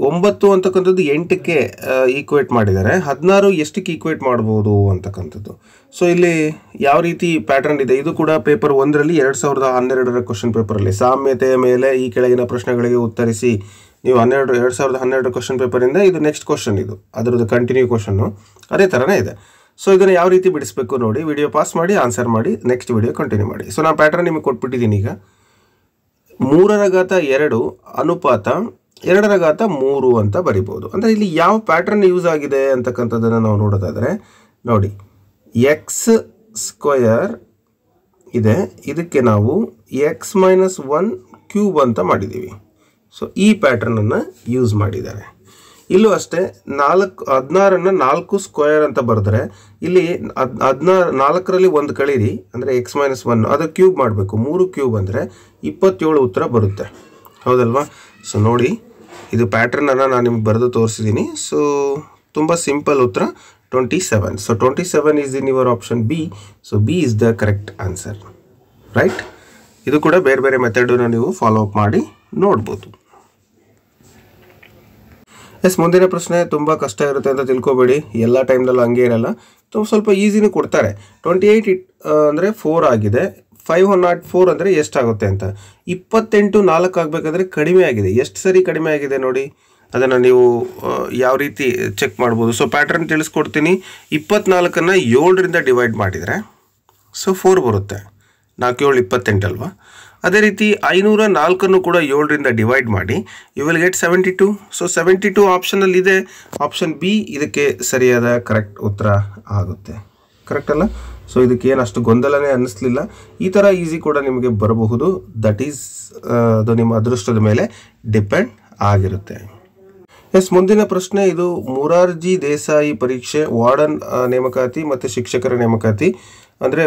ಒಂಬತ್ತು ಅಂತಕ್ಕಂಥದ್ದು ಎಂಟಕ್ಕೆ ಈಕ್ವೇಟ್ ಮಾಡಿದ್ದಾರೆ ಹದಿನಾರು ಎಷ್ಟಕ್ಕೆ ಈಕ್ವೇಟ್ ಮಾಡ್ಬೋದು ಅಂತಕ್ಕಂಥದ್ದು ಸೊ ಇಲ್ಲಿ ಯಾವ ರೀತಿ ಪ್ಯಾಟರ್ನ್ ಇದೆ ಇದು ಕೂಡ ಪೇಪರ್ ಒಂದರಲ್ಲಿ ಎರಡು ಸಾವಿರದ ಹನ್ನೆರಡರ ಕ್ವಶನ್ ಪೇಪರಲ್ಲಿ ಸಾಮ್ಯತೆಯ ಮೇಲೆ ಈ ಕೆಳಗಿನ ಪ್ರಶ್ನೆಗಳಿಗೆ ಉತ್ತರಿಸಿ ನೀವು ಹನ್ನೆರಡು ಎರಡು ಸಾವಿರದ ಹನ್ನೆರಡರ ಕ್ವಶನ್ ಪೇಪರಿಂದ ಇದು ನೆಕ್ಸ್ಟ್ ಕ್ವಶನ್ ಇದು ಅದರದ್ದು ಕಂಟಿನ್ಯೂ ಕ್ವಶನ್ನು ಅದೇ ಥರನೇ ಇದೆ ಸೊ ಇದನ್ನು ಯಾವ ರೀತಿ ಬಿಡಿಸಬೇಕು ನೋಡಿ ವಿಡಿಯೋ ಪಾಸ್ ಮಾಡಿ ಆನ್ಸರ್ ಮಾಡಿ ನೆಕ್ಸ್ಟ್ ವಿಡಿಯೋ ಕಂಟಿನ್ಯೂ ಮಾಡಿ ಸೊ ನಾನು ಪ್ಯಾಟರ್ನ್ ನಿಮಗೆ ಕೊಟ್ಬಿಟ್ಟಿದ್ದೀನಿ ಈಗ ಮೂರರ ಘಾತ ಎರಡು ಅನುಪಾತ ಎರಡರ ಘಾತ ಮೂರು ಅಂತ ಬರಿಬೋದು ಅಂದರೆ ಇಲ್ಲಿ ಯಾವ ಪ್ಯಾಟರ್ನ್ ಯೂಸ್ ಆಗಿದೆ ಅಂತಕ್ಕಂಥದ್ದನ್ನು ನಾವು ನೋಡೋದಾದರೆ ನೋಡಿ ಎಕ್ಸ್ ಸ್ಕ್ವಯರ್ ಇದೆ ಇದಕ್ಕೆ ನಾವು ಎಕ್ಸ್ ಮೈನಸ್ ಒನ್ ಕ್ಯೂಬ್ ಅಂತ ಮಾಡಿದ್ದೀವಿ ಸೊ ಈ ಪ್ಯಾಟ್ರನನ್ನು ಯೂಸ್ ಮಾಡಿದ್ದಾರೆ ಇಲ್ಲೂ ಅಷ್ಟೇ ನಾಲ್ಕು ಹದಿನಾರನ್ನು ನಾಲ್ಕು ಸ್ಕ್ವೇರ್ ಅಂತ ಬರೆದ್ರೆ ಇಲ್ಲಿ ಹದಿನಾರು ನಾಲ್ಕರಲ್ಲಿ ಒಂದು ಕಳೀರಿ ಅಂದರೆ ಎಕ್ಸ್ ಮೈನಸ್ ಒನ್ ಅದು ಕ್ಯೂಬ್ ಮಾಡಬೇಕು ಮೂರು ಕ್ಯೂಬ್ ಅಂದರೆ ಇಪ್ಪತ್ತೇಳು ಉತ್ತರ ಬರುತ್ತೆ ಹೌದಲ್ವಾ ಸೊ ನೋಡಿ ಇದು ಪ್ಯಾಟ್ರನನ್ನು ನಾನು ನಿಮ್ಗೆ ಬರೆದು ತೋರಿಸಿದ್ದೀನಿ ಸೊ ತುಂಬ ಸಿಂಪಲ್ ಉತ್ತರ twenty seven so twenty seven is in your option B so B is the correct answer right ಇದು ಕೂಡ ಬೇರೆ ಬೇರೆ ಮೆಥಡನ್ನು ನೀವು ಫಾಲೋ ಅಪ್ ಮಾಡಿ ನೋಡ್ಬೋದು ಎಸ್ ಮುಂದಿನ ಪ್ರಶ್ನೆ ತುಂಬ ಕಷ್ಟ ಇರುತ್ತೆ ಅಂತ ತಿಳ್ಕೊಬೇಡಿ ಎಲ್ಲ ಟೈಮ್ನಲ್ಲೂ ಹಂಗೆ ಇರಲ್ಲ ತುಂಬ ಸ್ವಲ್ಪ ಈಸಿನೂ ಕೊಡ್ತಾರೆ ಟ್ವೆಂಟಿ ಏಯ್ಟ್ ಇಟ್ ಅಂದರೆ ಫೋರ್ ಆಗಿದೆ ಫೈವ್ ಒನ್ ನಾಟ್ ಫೋರ್ ಅಂದರೆ ಎಷ್ಟಾಗುತ್ತೆ ಅಂತ ಇಪ್ಪತ್ತೆಂಟು ನಾಲ್ಕು ಆಗಬೇಕಾದ್ರೆ ಕಡಿಮೆ ಆಗಿದೆ ಎಷ್ಟು ಸರಿ ಕಡಿಮೆ ಆಗಿದೆ ನೋಡಿ ಅದನ್ನು ನೀವು ಯಾವ ರೀತಿ ಚೆಕ್ ಮಾಡ್ಬೋದು ಸೊ ಪ್ಯಾಟ್ರನ್ ತಿಳಿಸ್ಕೊಡ್ತೀನಿ ಇಪ್ಪತ್ನಾಲ್ಕನ್ನು ಏಳರಿಂದ ಡಿವೈಡ್ ಮಾಡಿದರೆ ಸೊ ಫೋರ್ ಬರುತ್ತೆ ನಾಲ್ಕು ಏಳು ಇಪ್ಪತ್ತೆಂಟಲ್ವಾ ಅದೇ ರೀತಿ ಐನೂರ ನಾಲ್ಕನ್ನು ಕೂಡ ಏಳರಿಂದ ಡಿವೈಡ್ ಮಾಡಿ you will get seventy two so seventy two ಇದೆ ಆಪ್ಷನ್ ಬಿ ಇದಕ್ಕೆ ಸರಿಯಾದ ಕರೆಕ್ಟ್ ಉತ್ತರ ಆಗುತ್ತೆ ಕರೆಕ್ಟ್ ಅಲ್ಲ ಸೊ ಇದಕ್ಕೆ ಏನು ಅಷ್ಟು ಗೊಂದಲನೇ ಅನ್ನಿಸ್ಲಿಲ್ಲ ಈ ಥರ ಈಸಿ ಕೂಡ ನಿಮಗೆ ಬರಬಹುದು ದಟ್ ಈಸ್ ಅದು ನಿಮ್ಮ ಅದೃಷ್ಟದ ಮೇಲೆ ಡಿಪೆಂಡ್ ಆಗಿರುತ್ತೆ ಎಸ್ ಮುಂದಿನ ಪ್ರಶ್ನೆ ಇದು ಮುರಾರ್ಜಿ ದೇಸಾಯಿ ಪರೀಕ್ಷೆ ವಾರ್ಡನ್ ನೇಮಕಾತಿ ಮತ್ತು ಶಿಕ್ಷಕರ ನೇಮಕಾತಿ ಅಂದರೆ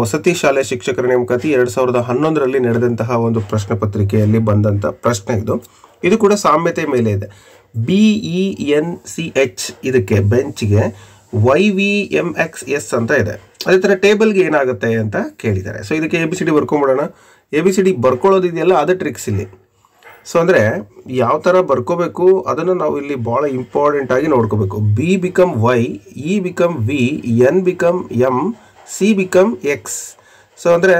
ವಸತಿ ಶಾಲೆ ಶಿಕ್ಷಕರ ನೇಮಕಾತಿ ಎರಡು ಸಾವಿರದ ಹನ್ನೊಂದರಲ್ಲಿ ನಡೆದಂತಹ ಒಂದು ಪ್ರಶ್ನೆ ಪತ್ರಿಕೆಯಲ್ಲಿ ಬಂದಂಥ ಪ್ರಶ್ನೆ ಇದು ಇದು ಕೂಡ ಸಾಮ್ಯತೆ ಮೇಲೆ ಇದೆ B E N C H ಇದಕ್ಕೆ ಬೆಂಚ್ಗೆ Y V M X S ಅಂತ ಇದೆ ಅದೇ ಥರ ಟೇಬಲ್ಗೆ ಏನಾಗುತ್ತೆ ಅಂತ ಕೇಳಿದ್ದಾರೆ ಸೊ ಇದಕ್ಕೆ ಎ ಬಿ ಸಿ ಡಿ ಬರ್ಕೊಂಬಿಡೋಣ ಎ ಬಿ ಸಿ ಡಿ ಬರ್ಕೊಳ್ಳೋದಿದೆಯಲ್ಲ ಅದು ಟ್ರಿಕ್ಸ್ ಇಲ್ಲಿ ಸೊ ಅಂದರೆ ಯಾವ ಥರ ಬರ್ಕೋಬೇಕು ಅದನ್ನು ನಾವು ಇಲ್ಲಿ ಭಾಳ ಇಂಪಾರ್ಟೆಂಟಾಗಿ ನೋಡ್ಕೋಬೇಕು B become Y E become V N become M C become X so ಅಂದರೆ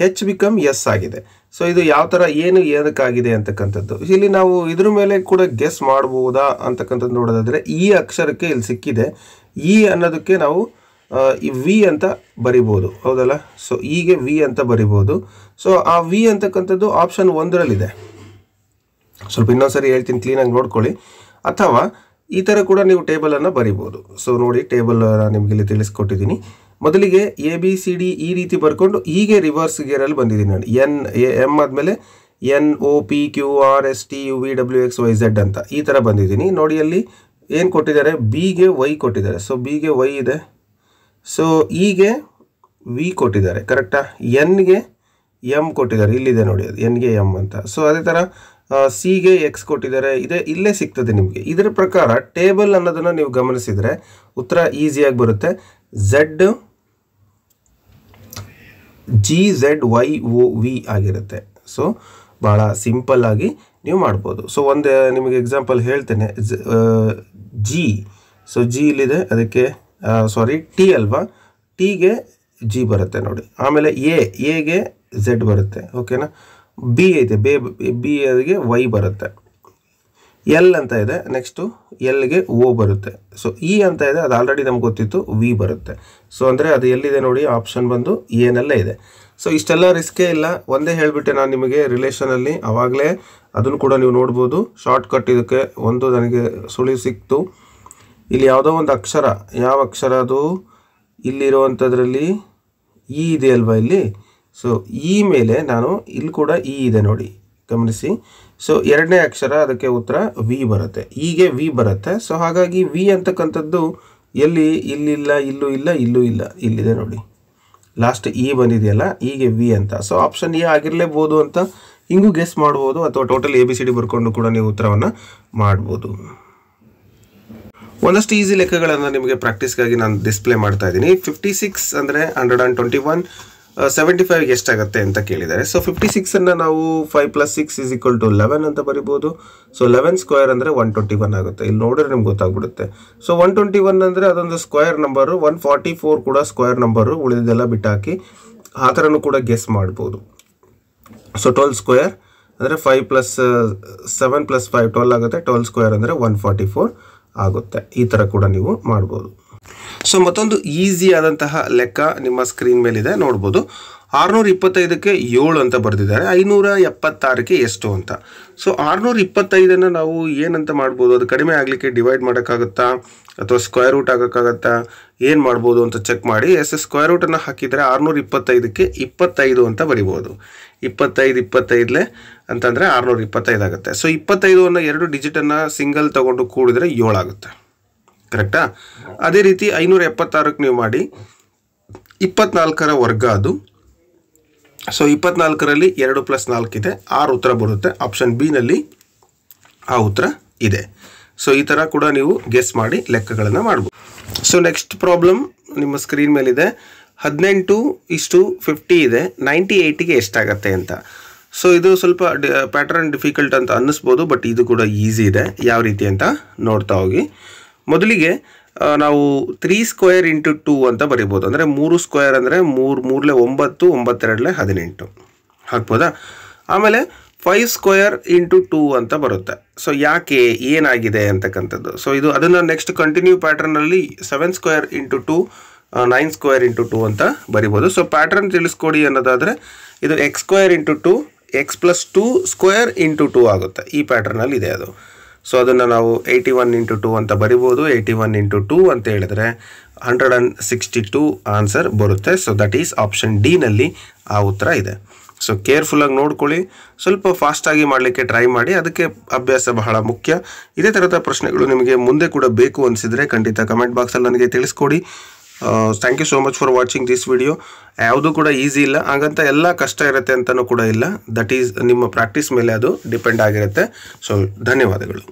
ಹೆಚ್ ಬಿಕಮ್ ಎಸ್ ಆಗಿದೆ ಸೊ ಇದು ಯಾವ ಥರ ಏನು ಏನಕ್ಕಾಗಿದೆ ಅಂತಕ್ಕಂಥದ್ದು ಇಲ್ಲಿ ನಾವು ಇದ್ರ ಮೇಲೆ ಕೂಡ ಗೆಸ್ ಮಾಡ್ಬೋದಾ ಅಂತಕ್ಕಂಥದ್ದು ನೋಡೋದಾದರೆ ಈ ಅಕ್ಷರಕ್ಕೆ ಇಲ್ಲಿ ಸಿಕ್ಕಿದೆ ಇ e ಅನ್ನೋದಕ್ಕೆ ನಾವು ವಿ ಅಂತ ಬರಿಬೋದು ಹೌದಲ್ಲ ಸೊ ಈಗೆ ವಿ ಅಂತ ಬರಿಬೋದು ಸೊ ಆ ವಿ ಅಂತಕ್ಕಂಥದ್ದು ಆಪ್ಷನ್ ಒಂದರಲ್ಲಿದೆ ಸ್ವಲ್ಪ ಇನ್ನೊಂದ್ಸರಿ ಹೇಳ್ತೀನಿ ಕ್ಲೀನಾಗಿ ನೋಡ್ಕೊಳ್ಳಿ ಅಥವಾ ಈ ಥರ ಕೂಡ ನೀವು ಟೇಬಲನ್ನು ಬರಿಬೋದು ಸೊ ನೋಡಿ ಟೇಬಲ್ ಇಲ್ಲಿ ತಿಳಿಸ್ಕೊಟ್ಟಿದ್ದೀನಿ ಮೊದಲಿಗೆ ಎ ಬಿ ಸಿ ಡಿ ಈ ರೀತಿ ಬರ್ಕೊಂಡು ಹೀಗೆ ರಿವರ್ಸ್ ಗೇರಲ್ಲಿ ಬಂದಿದ್ದೀನಿ ನಾನು ಎನ್ ಎಮ್ ಆದಮೇಲೆ N O P Q R S T U V W X Y Z ಅಂತ ಈ ಥರ ಬಂದಿದ್ದೀನಿ ನೋಡಿ ಅಲ್ಲಿ ಏನು ಕೊಟ್ಟಿದ್ದಾರೆ ಬಿಗೆ ವೈ ಕೊಟ್ಟಿದ್ದಾರೆ ಸೊ ಬಿಗೆ ವೈ ಇದೆ ಸೊ ಈಗೆ ವಿ ಕೊಟ್ಟಿದ್ದಾರೆ ಕರೆಕ್ಟಾ ಎನ್ಗೆ ಎಮ್ ಕೊಟ್ಟಿದ್ದಾರೆ ಇಲ್ಲಿದೆ ನೋಡಿ ಅದು ಎನ್ಗೆ ಎಮ್ ಅಂತ ಸೊ ಅದೇ ಥರ ಗೆ ಎಕ್ಸ್ ಕೊಟ್ಟಿದ್ದಾರೆ ಇದೇ ಇಲ್ಲೇ ಸಿಗ್ತದೆ ನಿಮಗೆ ಇದರ ಪ್ರಕಾರ ಟೇಬಲ್ ಅನ್ನೋದನ್ನು ನೀವು ಗಮನಿಸಿದರೆ ಉತ್ತರ ಈಸಿಯಾಗಿ ಬರುತ್ತೆ Z G Z Y O V ಆಗಿರುತ್ತೆ ಸೊ ಭಾಳ ಸಿಂಪಲ್ ಆಗಿ ನೀವು ಮಾಡ್ಬೋದು ಸೊ ಒಂದು ನಿಮಗೆ ಎಕ್ಸಾಂಪಲ್ ಹೇಳ್ತೇನೆ ಜಿ ಸೊ ಜಿ ಇಲ್ಲಿದೆ ಅದಕ್ಕೆ ಸಾರಿ ಟಿ ಅಲ್ವಾ ಟಿಗೆ ಜಿ ಬರುತ್ತೆ ನೋಡಿ ಆಮೇಲೆ ಎ ಎಗೆ ಝೆಡ್ ಬರುತ್ತೆ ಓಕೆನಾ ಬಿ ಇದೆ ಬೇ ಬಿ ಅದಕ್ಕೆ ವೈ ಬರುತ್ತೆ ಎಲ್ ಅಂತ ಇದೆ ನೆಕ್ಸ್ಟು ಎಲ್ಗೆ ಓ ಬರುತ್ತೆ ಸೊ ಇ e ಅಂತ ಇದೆ ಅದು ಆಲ್ರೆಡಿ ನಮ್ಗೆ ಗೊತ್ತಿತ್ತು ವಿ ಬರುತ್ತೆ ಸೊ ಅಂದರೆ ಅದು ಎಲ್ಲಿದೆ ನೋಡಿ ಆಪ್ಷನ್ ಬಂದು ಏನೆಲ್ಲ ಇದೆ ಸೊ ಇಷ್ಟೆಲ್ಲ ರಿಸ್ಕೇ ಇಲ್ಲ ಒಂದೇ ಹೇಳಿಬಿಟ್ಟೆ ನಾನು ನಿಮಗೆ ರಿಲೇಷನಲ್ಲಿ ಅವಾಗಲೇ ಅದನ್ನು ಕೂಡ ನೀವು ನೋಡ್ಬೋದು ಶಾರ್ಟ್ ಕಟ್ ಇದಕ್ಕೆ ಒಂದು ನನಗೆ ಸುಳಿ ಸಿಕ್ತು ಇಲ್ಲಿ ಯಾವುದೋ ಒಂದು ಅಕ್ಷರ ಯಾವ ಅಕ್ಷರ ಅದು ಇಲ್ಲಿರುವಂಥದ್ರಲ್ಲಿ ಇ e ಇದೆ ಅಲ್ವಾ ಇಲ್ಲಿ ಸೊ ಈ e ಮೇಲೆ ನಾನು ಇಲ್ಲಿ ಕೂಡ ಇ ಇದೆ ನೋಡಿ ಗಮನಿಸಿ ಸೊ ಎರಡನೇ ಅಕ್ಷರ ಅದಕ್ಕೆ ಉತ್ತರ ವಿ ಬರುತ್ತೆ ಹೀಗೆ ವಿ ಬರುತ್ತೆ ಸೊ ಹಾಗಾಗಿ ವಿ ಅಂತಕ್ಕಂಥದ್ದು ಎಲ್ಲಿ ಇಲ್ಲಿಲ್ಲ ಇಲ್ಲೂ ಇಲ್ಲ ಇಲ್ಲೂ ಇಲ್ಲ ಇಲ್ಲಿದೆ ನೋಡಿ ಲಾಸ್ಟ್ ಇ e ಬಂದಿದೆಯಲ್ಲ ಹೀಗೆ ವಿ ಅಂತ ಸೊ ಆಪ್ಷನ್ ಎ ಆಗಿರಲೇಬೋದು ಅಂತ ಹಿಂಗೂ ಗೆಸ್ ಮಾಡ್ಬೋದು ಅಥವಾ total A B C D ಬರ್ಕೊಂಡು ಕೂಡ ನೀವು ಉತ್ತರವನ್ನು ಮಾಡ್ಬೋದು ಒಂದಷ್ಟು ಈಸಿ ಲೆಕ್ಕಗಳನ್ನು ನಿಮಗೆ ಪ್ರಾಕ್ಟೀಸ್ಗಾಗಿ ನಾನು ಡಿಸ್ಪ್ಲೇ ಮಾಡ್ತಾ ಇದ್ದೀನಿ ಫಿಫ್ಟಿ ಸಿಕ್ಸ್ ಅಂದರೆ hundred and twenty one seventy five ಎಷ್ಟಾಗುತ್ತೆ ಅಂತ ಕೇಳಿದ್ದಾರೆ ಸೊ ಫಿಫ್ಟಿ ಸಿಕ್ಸನ್ನು ನಾವು five plus six is equal to eleven ಅಂತ ಬರಿಬೋದು ಸೊ ಲೆವೆನ್ ಸ್ಕ್ವೇರ್ ಅಂದರೆ ಒನ್ ಟ್ವೆಂಟಿ ಒನ್ ಆಗುತ್ತೆ ಇಲ್ಲಿ ನೋಡಿದ್ರೆ ನಿಮ್ಗೆ ಗೊತ್ತಾಗ್ಬಿಡುತ್ತೆ ಸೊ ಒನ್ ಟ್ವೆಂಟಿ ಒನ್ ಅಂದರೆ ಅದೊಂದು square number one forty four ಕೂಡ ಸ್ಕ್ವೇರ್ ನಂಬರು ಉಳಿದೆಲ್ಲ ಬಿಟ್ಟಾಕಿ ಆ ಥರನೂ ಕೂಡ ಗೆಸ್ ಮಾಡ್ಬೋದು ಸೊ ಟ್ವೆಲ್ ಸ್ಕ್ವೇರ್ ಅಂದರೆ five plus seven plus five twelve ಆಗುತ್ತೆ ಟ್ವೆಲ್ ಸ್ಕ್ವೇರ್ ಅಂದರೆ ಒನ್ ಫಾರ್ಟಿ ಫೋರ್ ಆಗುತ್ತೆ ಈ ಥರ ಕೂಡ ನೀವು ಮಾಡ್ಬೋದು ಸೊ ಮತ್ತೊಂದು ಈಸಿ ಆದಂತಹ ಲೆಕ್ಕ ನಿಮ್ಮ ಸ್ಕ್ರೀನ್ ಮೇಲಿದೆ ನೋಡ್ಬೋದು ಆರುನೂರ ಇಪ್ಪತ್ತೈದಕ್ಕೆ ಏಳು ಅಂತ ಬರೆದಿದ್ದಾರೆ ಐನೂರ ಎಪ್ಪತ್ತಾರಕ್ಕೆ ಎಷ್ಟು ಅಂತ ಸೊ ಆರುನೂರ ಇಪ್ಪತ್ತೈದನ್ನು ನಾವು ಏನಂತ ಮಾಡ್ಬೋದು ಅದು ಕಡಿಮೆ ಆಗಲಿಕ್ಕೆ ಡಿವೈಡ್ ಮಾಡೋಕ್ಕಾಗುತ್ತಾ ಅಥವಾ ಸ್ಕ್ವೇರ್ ರೂಟ್ ಆಗೋಕ್ಕಾಗತ್ತಾ ಏನು ಮಾಡ್ಬೋದು ಅಂತ ಚೆಕ್ ಮಾಡಿ ಎಸ್ ಎಸ್ ಸ್ಕ್ವೇರ್ ರೂಟನ್ನು ಹಾಕಿದರೆ ಆರುನೂರ ಇಪ್ಪತ್ತೈದಕ್ಕೆ ಇಪ್ಪತ್ತೈದು ಅಂತ ಬರಿಬೋದು ಇಪ್ಪತ್ತೈದು ಇಪ್ಪತ್ತೈದಲೇ ಅಂತಂದರೆ ಆರುನೂರ ಇಪ್ಪತ್ತೈದು ಆಗುತ್ತೆ ಸೊ ಇಪ್ಪತ್ತೈದು ಅನ್ನೋ ಎರಡು ಡಿಜಿಟನ್ನು ಸಿಂಗಲ್ ತೊಗೊಂಡು ಕೂಡಿದರೆ ಏಳಾಗುತ್ತೆ ಕರೆಕ್ಟಾ ಅದೇ ರೀತಿ ಐನೂರ ಎಪ್ಪತ್ತಾರಕ್ಕೆ ನೀವು ಮಾಡಿ ಇಪ್ಪತ್ನಾಲ್ಕರ ವರ್ಗ ಅದು ಸೊ ಇಪ್ಪತ್ನಾಲ್ಕರಲ್ಲಿ ಎರಡು ಪ್ಲಸ್ ನಾಲ್ಕು ಇದೆ ಆರು ಉತ್ತರ ಬರುತ್ತೆ ಆಪ್ಷನ್ ನಲ್ಲಿ ಆ ಉತ್ತರ ಇದೆ ಸೊ ಈ ಥರ ಕೂಡ ನೀವು ಗೆಸ್ ಮಾಡಿ ಲೆಕ್ಕಗಳನ್ನು ಮಾಡ್ಬೋದು ಸೊ ನೆಕ್ಸ್ಟ್ ಪ್ರಾಬ್ಲಮ್ ನಿಮ್ಮ ಸ್ಕ್ರೀನ್ ಮೇಲಿದೆ ಹದಿನೆಂಟು ಇಷ್ಟು ಫಿಫ್ಟಿ ಇದೆ ನೈಂಟಿ ಏಯ್ಟಿಗೆ ಎಷ್ಟಾಗತ್ತೆ ಅಂತ ಸೊ ಇದು ಸ್ವಲ್ಪ ಪ್ಯಾಟರ್ನ್ ಡಿಫಿಕಲ್ಟ್ ಅಂತ ಅನ್ನಿಸ್ಬೋದು ಬಟ್ ಇದು ಕೂಡ ಈಸಿ ಇದೆ ಯಾವ ರೀತಿ ಅಂತ ನೋಡ್ತಾ ಹೋಗಿ ಮೊದಲಿಗೆ ನಾವು ತ್ರೀ ಸ್ಕ್ವೇರ್ ಇಂಟು ಟೂ ಅಂತ ಬರಿಬೋದು ಅಂದರೆ ಮೂರು ಸ್ಕ್ವೇರ್ ಅಂದರೆ ಮೂರು ಮೂರಲೆ ಒಂಬತ್ತು ಒಂಬತ್ತೆರಡಲೆ ಹದಿನೆಂಟು ಹಾಕ್ಬೋದಾ ಆಮೇಲೆ ಫೈವ್ ಸ್ಕ್ವೇರ್ ಇಂಟು ಟೂ ಅಂತ ಬರುತ್ತೆ ಸೊ ಯಾಕೆ ಏನಾಗಿದೆ ಅಂತಕ್ಕಂಥದ್ದು ಸೊ ಇದು ಅದನ್ನು ನೆಕ್ಸ್ಟ್ ಕಂಟಿನ್ಯೂ ಪ್ಯಾಟ್ರನಲ್ಲಿ seven square into two nine square into two ಅಂತ ಬರಿಬೋದು ಸೊ ಪ್ಯಾಟ್ರನ್ ತಿಳಿಸ್ಕೊಡಿ ಅನ್ನೋದಾದರೆ ಇದು x square into two x plus two square into two ಆಗುತ್ತೆ ಈ ಪ್ಯಾಟ್ರನಲ್ಲಿ ಇದೆ ಅದು ಸೊ ಅದನ್ನು ನಾವು ಏಯ್ಟಿ ಒನ್ ಇಂಟು ಟೂ ಅಂತ ಬರಿಬೋದು ಏಯ್ಟಿ ಒನ್ ಇಂಟು ಟೂ ಅಂತ ಹೇಳಿದ್ರೆ hundred and sixty two answer ಬರುತ್ತೆ ಸೊ ದಟ್ ಈಸ್ ಆಪ್ಷನ್ ಡಿನಲ್ಲಿ ಆ ಉತ್ತರ ಇದೆ ಸೊ ಕೇರ್ಫುಲ್ಲಾಗಿ ನೋಡ್ಕೊಳ್ಳಿ ಸ್ವಲ್ಪ ಫಾಸ್ಟಾಗಿ ಮಾಡಲಿಕ್ಕೆ ಟ್ರೈ ಮಾಡಿ ಅದಕ್ಕೆ ಅಭ್ಯಾಸ ಬಹಳ ಮುಖ್ಯ ಇದೇ ಥರದ ಪ್ರಶ್ನೆಗಳು ನಿಮಗೆ ಮುಂದೆ ಕೂಡ ಬೇಕು ಅನಿಸಿದರೆ ಖಂಡಿತ ಕಮೆಂಟ್ ಬಾಕ್ಸಲ್ಲಿ ನನಗೆ ತಿಳಿಸ್ಕೊಡಿ thank you so much for watching this video ಯಾವುದೂ ಕೂಡ ಈಸಿ ಇಲ್ಲ ಹಾಗಂತ ಎಲ್ಲ ಕಷ್ಟ ಇರುತ್ತೆ ಅಂತಲೂ ಕೂಡ ಇಲ್ಲ ದಟ್ ಈಸ್ ನಿಮ್ಮ ಪ್ರಾಕ್ಟೀಸ್ ಮೇಲೆ ಅದು ಡಿಪೆಂಡ್ ಆಗಿರುತ್ತೆ ಸೊ ಧನ್ಯವಾದಗಳು